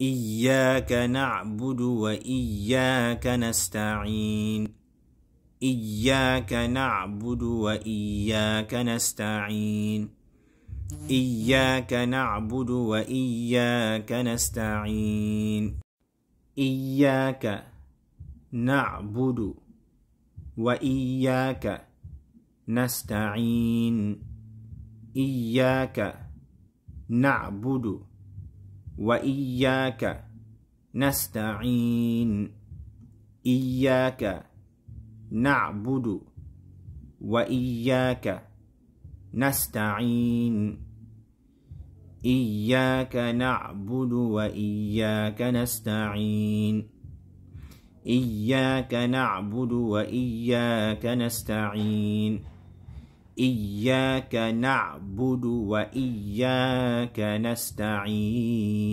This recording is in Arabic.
إياك نعبد وإياك نستعين إياك نعبد وإياك نستعين إياك نعبد وإياك نستعين إياك نعبد وإياك نستعين إياك نعبد وإياك نستعين إياك نعبد وإياك نستعين إياك نعبد وإياك نستعين إياك نعبد وإياك نستعين إياك نعبد وإياك نستعين